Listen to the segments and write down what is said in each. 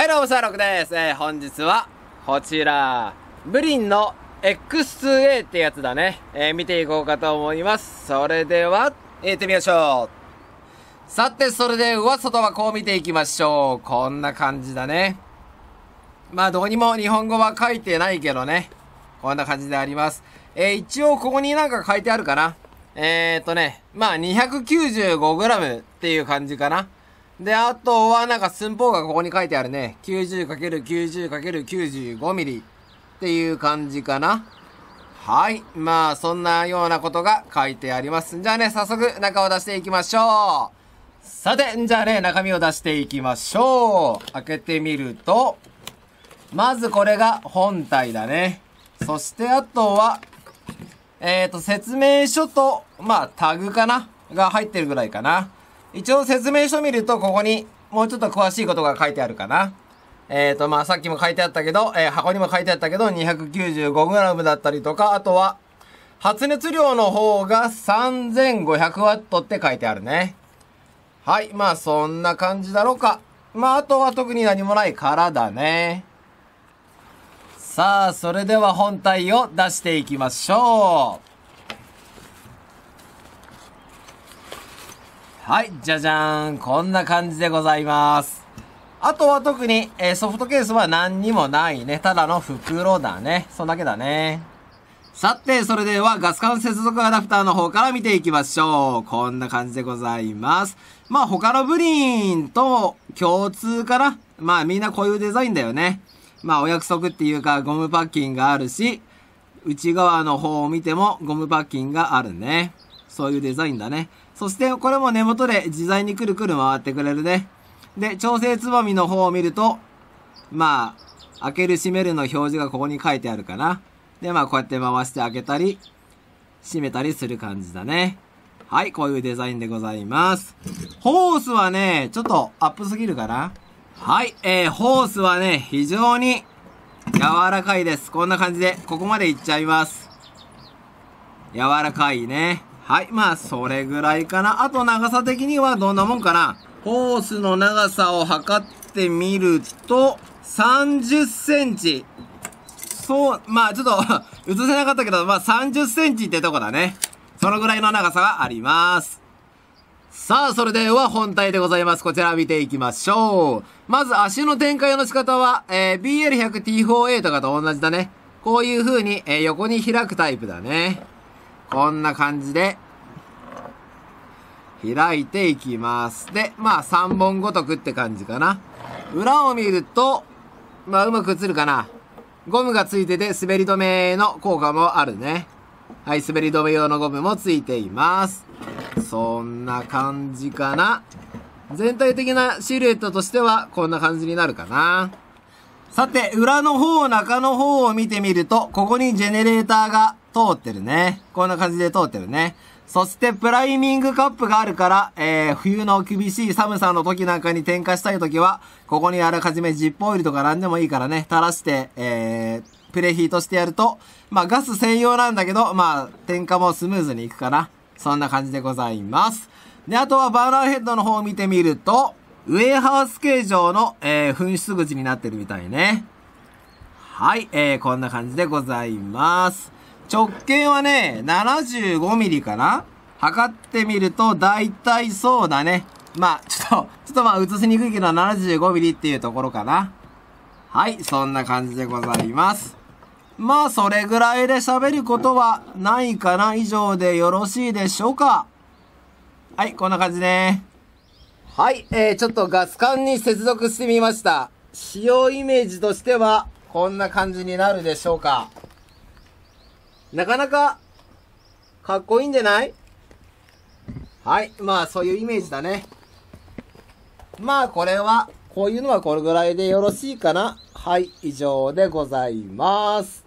はい、どうも、シャーロックです。えー、本日は、こちら、ブリンの X2A ってやつだね。えー、見ていこうかと思います。それでは、行ってみましょう。さて、それでわ、外はこう見ていきましょう。こんな感じだね。まあ、どうにも日本語は書いてないけどね。こんな感じであります。えー、一応、ここになんか書いてあるかな。えーとね、まあ、295g っていう感じかな。で、あとはなんか寸法がここに書いてあるね。90×90×95mm っていう感じかな。はい。まあ、そんなようなことが書いてあります。じゃあね、早速中を出していきましょう。さて、じゃあね、中身を出していきましょう。開けてみると、まずこれが本体だね。そしてあとは、えっ、ー、と、説明書と、まあ、タグかなが入ってるぐらいかな。一応説明書見ると、ここにもうちょっと詳しいことが書いてあるかな。えっ、ー、と、まあ、さっきも書いてあったけど、えー、箱にも書いてあったけど、295g だったりとか、あとは、発熱量の方が 3500W って書いてあるね。はい、まあ、そんな感じだろうか。まあ、あとは特に何もないからだね。さあ、それでは本体を出していきましょう。はい、じゃじゃーん。こんな感じでございます。あとは特に、えー、ソフトケースは何にもないね。ただの袋だね。そんだけだね。さて、それではガス管接続アダプターの方から見ていきましょう。こんな感じでございます。まあ他のブリンと共通かな。まあみんなこういうデザインだよね。まあお約束っていうかゴムパッキンがあるし、内側の方を見てもゴムパッキンがあるね。そういうデザインだね。そしてこれも根元で自在にくるくる回ってくれるね。で、調整つぼみの方を見ると、まあ、開ける閉めるの表示がここに書いてあるかな。で、まあこうやって回して開けたり、閉めたりする感じだね。はい、こういうデザインでございます。ホースはね、ちょっとアップすぎるかな。はい、えー、ホースはね、非常に柔らかいです。こんな感じで、ここまでいっちゃいます。柔らかいね。はい、まあ、それぐらいかな。あと長さ的にはどんなもんかな。ホースの長さを測ってみると、30センチ。そう、まあ、ちょっと 映せなかったけど、まあ、30センチってとこだね。そのぐらいの長さがあります。さあ、それでは本体でございます。こちら見ていきましょう。まず足の展開の仕方は、えー、BL100T4A とかと同じだね。こういう風に、えー、横に開くタイプだね。こんな感じで、開いていきます。で、まあ3本ごとくって感じかな。裏を見ると、まあうまく映るかな。ゴムがついてて滑り止めの効果もあるね。はい、滑り止め用のゴムもついています。そんな感じかな。全体的なシルエットとしてはこんな感じになるかな。さて、裏の方、中の方を見てみると、ここにジェネレーターが通ってるね。こんな感じで通ってるね。そしてプライミングカップがあるから、えー、冬の厳しい寒さの時なんかに点火したい時は、ここにあらかじめジップオイルとか何でもいいからね、垂らして、えー、プレヒートしてやると、まあガス専用なんだけど、まあ点火もスムーズにいくかな。そんな感じでございます。で、あとはバーナーヘッドの方を見てみると、ウェアハウス形状の、えー、噴出口になってるみたいね。はい、えー、こんな感じでございます。直径はね、75ミリかな測ってみると、だいたいそうだね。まあ、ちょっと、ちょっとまあ、映しにくいけど、75ミリっていうところかな。はい、そんな感じでございます。まあ、それぐらいで喋ることはないかな以上でよろしいでしょうか。はい、こんな感じね。はい、えー、ちょっとガス管に接続してみました。使用イメージとしては、こんな感じになるでしょうか。なかなか、かっこいいんじゃないはい。まあ、そういうイメージだね。まあ、これは、こういうのはこれぐらいでよろしいかなはい、以上でございます。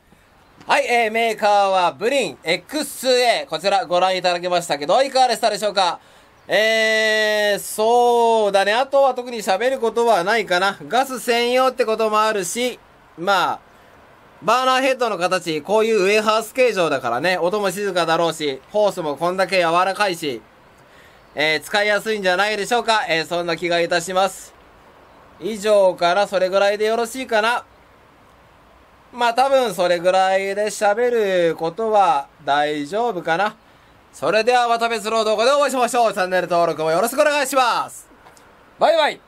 はい、えー、メーカーはブリン X2A。こちらご覧いただきましたけど、いかがでしたでしょうかえー、そうだね。あとは特に喋ることはないかな。ガス専用ってこともあるし、まあ、バーナーヘッドの形、こういうウェハース形状だからね、音も静かだろうし、ホースもこんだけ柔らかいし、えー、使いやすいんじゃないでしょうか。えー、そんな気がいたします。以上からそれぐらいでよろしいかな。まあ多分それぐらいで喋ることは大丈夫かな。それではまた別の動画でお会いしましょう。チャンネル登録もよろしくお願いします。バイバイ